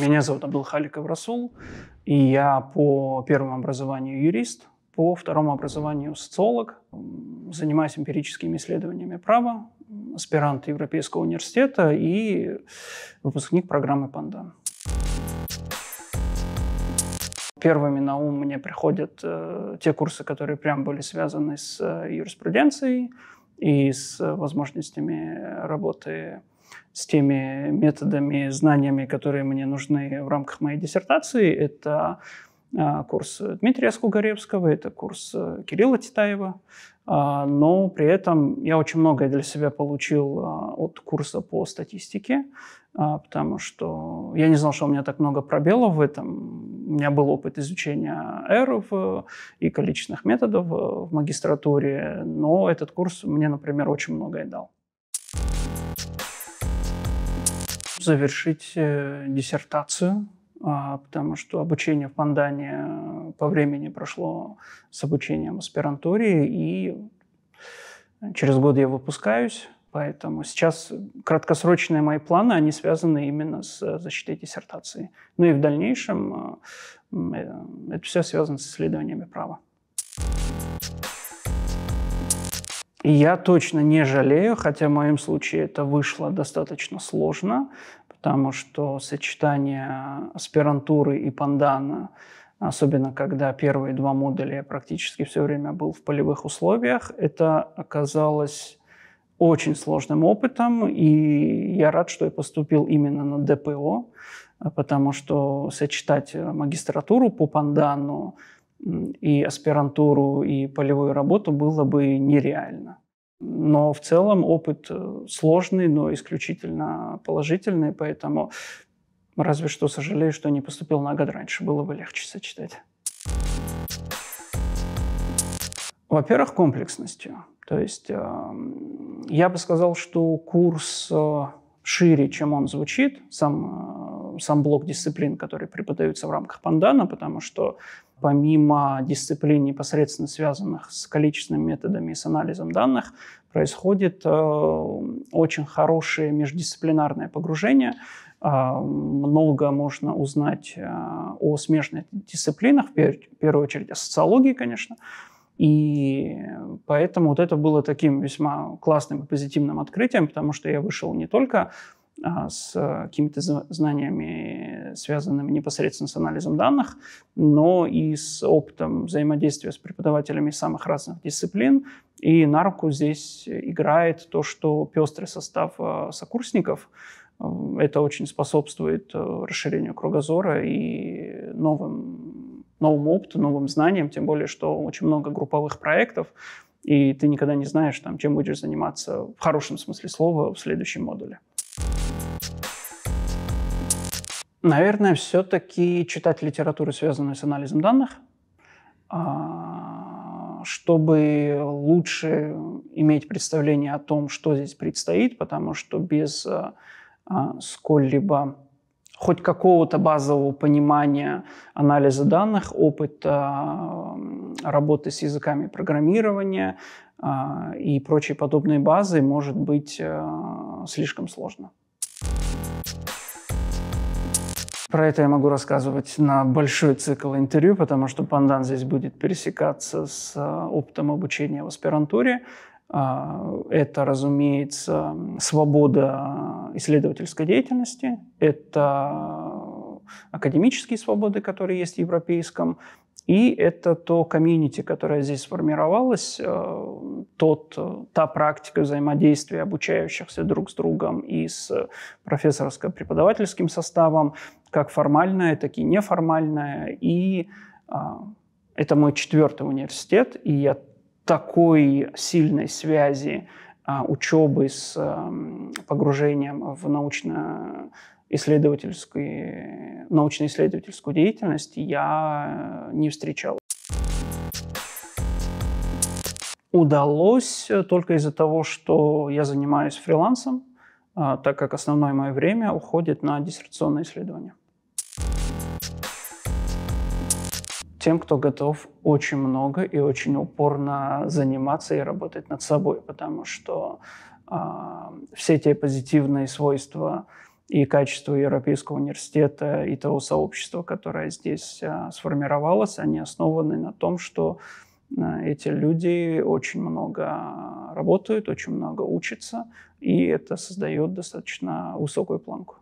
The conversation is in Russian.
Меня зовут Абдул Абдулхаликов Расул, и я по первому образованию юрист, по второму образованию социолог, занимаюсь эмпирическими исследованиями права, аспирант Европейского университета и выпускник программы «Панда». Первыми на ум мне приходят э, те курсы, которые прям были связаны с э, юриспруденцией и с э, возможностями работы с теми методами, знаниями, которые мне нужны в рамках моей диссертации. Это а, курс Дмитрия Скугаревского, это курс э, Кирилла Титаева, а, но при этом я очень многое для себя получил а, от курса по статистике, потому что я не знал, что у меня так много пробелов в этом. У меня был опыт изучения эров э, и количественных методов э, в магистратуре, но этот курс мне, например, очень многое дал. завершить э, диссертацию, а, потому что обучение в Пандане по времени прошло с обучением в аспирантуре, и через год я выпускаюсь. Поэтому сейчас краткосрочные мои планы, они связаны именно с э, защитой диссертации. Ну и в дальнейшем э, это все связано с исследованиями права я точно не жалею, хотя в моем случае это вышло достаточно сложно, потому что сочетание аспирантуры и пандана, особенно когда первые два модуля я практически все время был в полевых условиях, это оказалось очень сложным опытом, и я рад, что я поступил именно на ДПО, потому что сочетать магистратуру по пандану и аспирантуру, и полевую работу было бы нереально. Но в целом опыт э, сложный, но исключительно положительный, поэтому разве что сожалею, что не поступил на год раньше, было бы легче сочетать. Во-первых, комплексностью. То есть эм, я бы сказал, что курс э, шире, чем он звучит, сам сам блок дисциплин, которые преподаются в рамках пандана, потому что помимо дисциплин, непосредственно связанных с количественными методами и с анализом данных, происходит э, очень хорошее междисциплинарное погружение. Э, много можно узнать э, о смежных дисциплинах, в, в первую очередь о социологии, конечно, и поэтому вот это было таким весьма классным и позитивным открытием, потому что я вышел не только с э, какими-то знаниями, связанными непосредственно с анализом данных, но и с опытом взаимодействия с преподавателями самых разных дисциплин. И на руку здесь играет то, что пестрый состав э, сокурсников, э, это очень способствует расширению кругозора и новым, новому опыту, новым знаниям, тем более, что очень много групповых проектов, и ты никогда не знаешь, там, чем будешь заниматься в хорошем смысле слова в следующем модуле. Наверное, все-таки читать литературу, связанную с анализом данных, а, чтобы лучше иметь представление о том, что здесь предстоит, потому что без а, а, сколь-либо хоть какого-то базового понимания анализа данных, опыта работы с языками программирования и прочей подобной базы может быть слишком сложно. Про это я могу рассказывать на большой цикл интервью, потому что пандан здесь будет пересекаться с э, опытом обучения в аспирантуре. А, это, разумеется, свобода э, исследовательской деятельности, это академические свободы, которые есть в европейском, и это то комьюнити, которое здесь сформировалось, э, тот, э, та практика взаимодействия обучающихся друг с другом и с э, профессорско-преподавательским составом, как формальная, так и неформальная. И а, это мой четвертый университет, и я такой сильной связи а, учебы с эм, погружением в научно исследовательской, научно-исследовательскую деятельность я э, не встречал. Удалось э, только из-за того, что я занимаюсь фрилансом, э, так как основное мое время уходит на диссертационные исследования. тем, кто готов очень много и очень упорно заниматься и работать над собой, потому что э, все те позитивные свойства и качество Европейского университета и того сообщества, которое здесь а, сформировалось, они основаны на том, что а, эти люди очень много а, работают, очень много учатся, и это создает достаточно высокую планку.